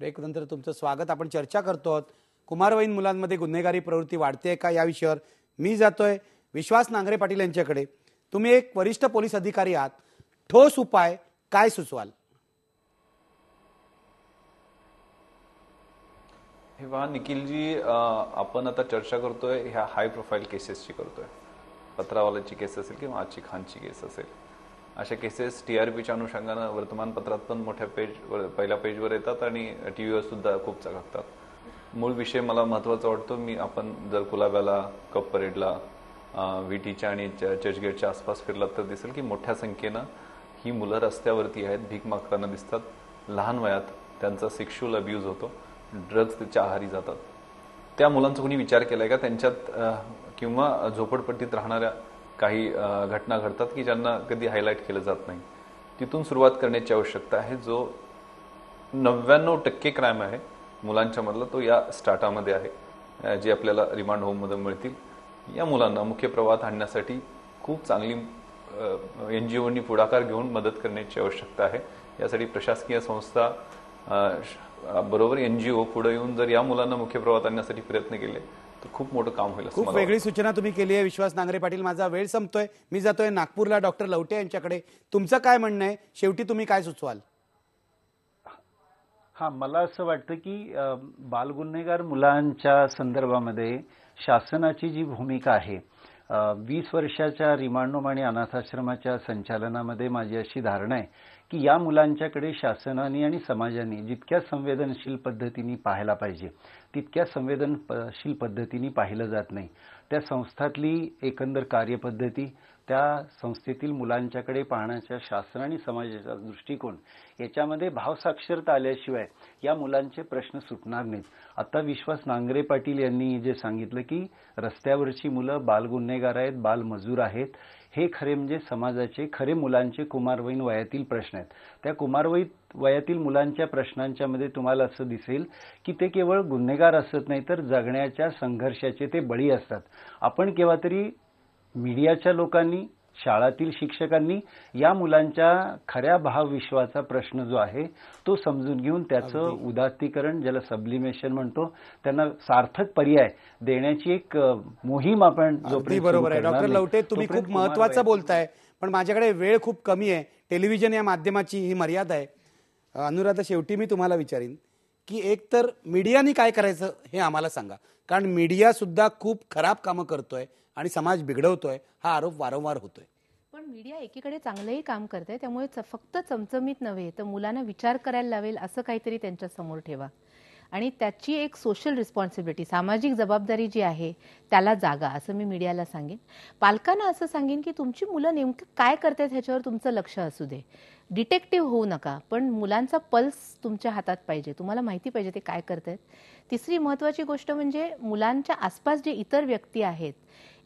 break नंतर तुमचं स्वागत आपण चर्चा करतो आहोत कुमारवयीन मुलांमध्ये गुन्हेगारी प्रवृत्ती वाढते का या विषयावर मी जातोय विश्वास नांगरे पाटील यांच्याकडे तुम्ही एक वरिष्ठ पोलीस अधिकारी आहात ठोस उपाय काय सुचवाल हे वा निखिलजी आपण आता चर्चा करतोय ह्या हाय प्रोफाईल केसेसची करतोय पत्रावाल्याची केस असेल किंवा आची खानची केस असेल अशा केसेस टी आर पीच्या अनुषंगानं वर्तमानपत्रात पण मोठ्या पेजवर पहिल्या पेजवर येतात आणि टी व्हीवर सुद्धा खूप चघकतात मूळ विषय मला महत्त्वाचा वाटतो मी आपण जर कुलाब्याला कप परेडला विटीच्या आणि चर्चगेटच्या आसपास फिरलात तर दिसेल की मोठ्या संख्येनं ही मुलं रस्त्यावरती आहेत भीक मागताना दिसतात लहान वयात त्यांचा सेक्शुअल अब्यूज होतो ड्रग्ज त्याच्या आहारी जातात त्या मुलांचा कोणी विचार केला का त्यांच्यात किंवा झोपडपट्टीत राहणाऱ्या काही घटना घडतात की ज्यांना कधी हायलाईट केलं जात नाही तिथून सुरुवात करण्याची आवश्यकता आहे जो नव्याण्णव टक्के क्राईम आहे मुलांच्या मधला तो या स्टार्टामध्ये आहे जे आपल्याला रिमांड होममध्ये मिळतील या मुलांना मुख्य प्रवाहात आणण्यासाठी खूप चांगली एन जी ओनी पुढाकार घेऊन मदत करण्याची आवश्यकता आहे यासाठी प्रशासकीय संस्था बरोबर एन जी ओ पुढे येऊन जर या मुलांना मुख्य प्रवाहात आणण्यासाठी प्रयत्न केले खूप मोठं काम होईल खूप वेगळी सूचना तुम्ही केली आहे विश्वास नांगरे पाटील माझा वेळ संपतोय मी जातोय नागपूरला डॉक्टर लवटे यांच्याकडे तुमचं काय म्हणणं आहे शेवटी तुम्ही काय सुचवाल हा मला असं वाटतं की बालगुन्हेगार मुलांच्या संदर्भामध्ये शासनाची जी भूमिका आहे वीस वर्षाच्या रिमांडोम आणि अनाथाश्रमाच्या संचालनामध्ये माझी अशी धारणा आहे की या मुलांच्याकडे शासनाने आणि समाजाने जितक्या संवेदनशील पद्धतीने पाहायला पाहिजे तितक्या संवेदनशील पद्धतीने पाहिलं जात नाही त्या संस्थातली एकंदर कार्यपद्धती त्या संस्थेतील मुलांच्याकडे पाहण्याच्या शास्त्र आणि समाजाचा दृष्टिकोन याच्यामध्ये भावसाक्षरता आल्याशिवाय या मुलांचे प्रश्न सुटणार नाहीत आता विश्वास नांगरे पाटील यांनी जे सांगितलं की रस्त्यावरची मुलं बालगुन्हेगार आहेत बालमजूर आहेत हे खरे म्हणजे समाजाचे खरे मुलांचे कुमारवयीन वयातील प्रश्न आहेत त्या कुमारवयीत वयातील मुलांच्या प्रश्नांच्या मध्ये तुम्हाला असं दिसेल की ते केवळ गुन्हेगार असत नाही तर जगण्याच्या संघर्षाचे ते बळी असतात आपण केव्हा तरी मीडियाच्या लोकांनी शाळातील शिक्षकांनी या मुलांच्या खऱ्या भावविश्वाचा प्रश्न जो आहे तो समजून घेऊन त्याचं उदात्तीकरण ज्याला सबलिमेशन म्हणतो त्यांना सार्थक पर्याय देण्याची एक मोहीम आपण बरोबर आहे डॉक्टर लवटे तुम्ही खूप महत्वाचं बोलताय पण माझ्याकडे वेळ खूप कमी आहे टेलिव्हिजन या माध्यमाची ही मर्यादा आहे अनुराधा शेवटी मी तुम्हाला विचारीन की एकतर मीडियाने काय करायचं हे आम्हाला सांगा कारण मीडिया सुद्धा खूप खराब कामं करतोय आणि समाज बिघडवतोय हा आरोप वारंवार होतोय पण मीडिया एकीकडे चांगलंही काम आहे त्यामुळे फक्त चमचमीत नव्हे तर मुलांना विचार करायला लावेल असं काहीतरी त्यांच्या समोर ठेवा आणि त्याची एक सोशल रिस्पॉन्सिबिलिटी सामाजिक जबाबदारी जी आहे त्याला जागा असं मी मीडियाला सांगेन पालकांना असं सांगेन की तुमची मुलं नेमकं काय करतात ह्याच्यावर तुमचं लक्ष असू दे डिटेक्टिव्ह होऊ नका पण मुलांचा पल्स तुमच्या हातात पाहिजे तुम्हाला माहिती पाहिजे ते काय करत आहेत तिसरी महत्त्वाची गोष्ट म्हणजे मुलांच्या आसपास जे इतर व्यक्ती आहेत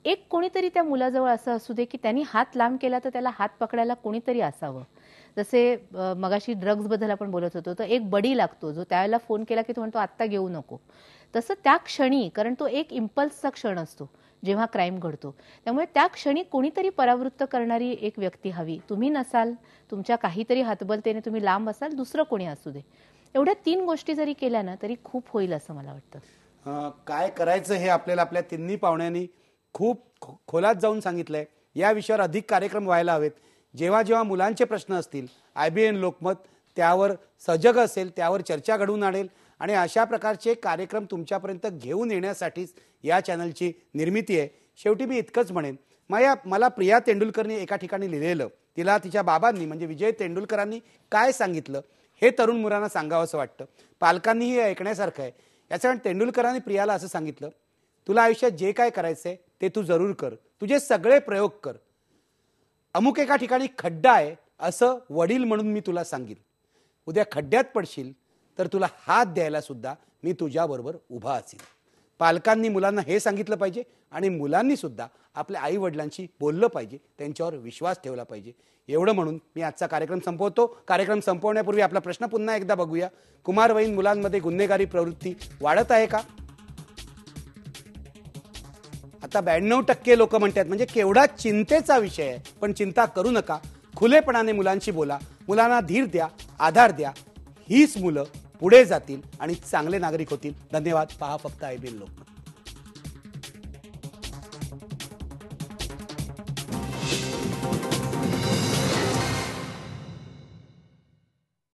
एक कोणीतरी त्या मुलाजवळ असं असू दे की त्यांनी हात लांब केला तर त्याला हात पकडायला कोणीतरी असावं जसे मगाशी बद्दल आपण बोलत होतो तर एक बडी लागतो जो त्यावेळेला फोन केला की तो म्हणतो आत्ता घेऊ नको तसं त्या क्षणी कारण तो एक इम्पल्सचा क्षण असतो जेव्हा क्राईम घडतो त्यामुळे त्या क्षणी कोणीतरी परावृत्त करणारी एक व्यक्ती हवी तुम्ही नसाल तुमच्या काहीतरी हातबलतेने तुम्ही लांब असाल दुसरं कोणी असू दे एवढ्या तीन गोष्टी जरी केल्या ना तरी खूप होईल असं मला वाटतं काय करायचं हे आपल्याला आपल्या तिन्ही पाहुण्यांनी खूप खोलात जाऊन सांगितलंय या विषयावर अधिक कार्यक्रम व्हायला हवेत जेव्हा जेव्हा मुलांचे प्रश्न असतील आय लोकमत त्यावर सजग असेल त्यावर चर्चा घडवून आणेल आणि अशा प्रकारचे कार्यक्रम तुमच्यापर्यंत घेऊन येण्यासाठीच या चॅनलची निर्मिती आहे शेवटी मी इतकंच म्हणेन माया मला प्रिया तेंडुलकरनी एका ठिकाणी लिहिलेलं तिला तिच्या बाबांनी म्हणजे विजय तेंडुलकरांनी काय सांगितलं हे तरुण मुलांना सांगावं असं वाटतं पालकांनीही ऐकण्यासारखं आहे याचं कारण तेंडुलकरांनी प्रियाला असं सांगितलं तुला आयुष्यात जे काय करायचं आहे ते तू जरूर कर तुझे सगळे प्रयोग कर अमुक एका ठिकाणी खड्डा आहे असं वडील म्हणून मी तुला सांगेन उद्या खड्ड्यात पडशील तर तुला हात द्यायला सुद्धा मी तुझ्याबरोबर उभा असेल पालकांनी मुलांना हे सांगितलं पाहिजे आणि मुलांनी सुद्धा आपल्या आई वडिलांशी बोललं पाहिजे त्यांच्यावर विश्वास ठेवला पाहिजे एवढं म्हणून मी आजचा कार्यक्रम संपवतो कार्यक्रम संपवण्यापूर्वी आपला प्रश्न पुन्हा एकदा बघूया कुमारवयीन मुलांमध्ये गुन्हेगारी प्रवृत्ती वाढत आहे का आता ब्याण्णव टक्के लोक म्हणतात म्हणजे केवढा चिंतेचा विषय आहे पण चिंता करू नका खुलेपणाने मुलांशी बोला मुलांना धीर द्या आधार द्या हीच मुलं पुढे जातील आणि चांगले नागरिक होतील धन्यवाद पहा फक्त आय आयबीएन लोक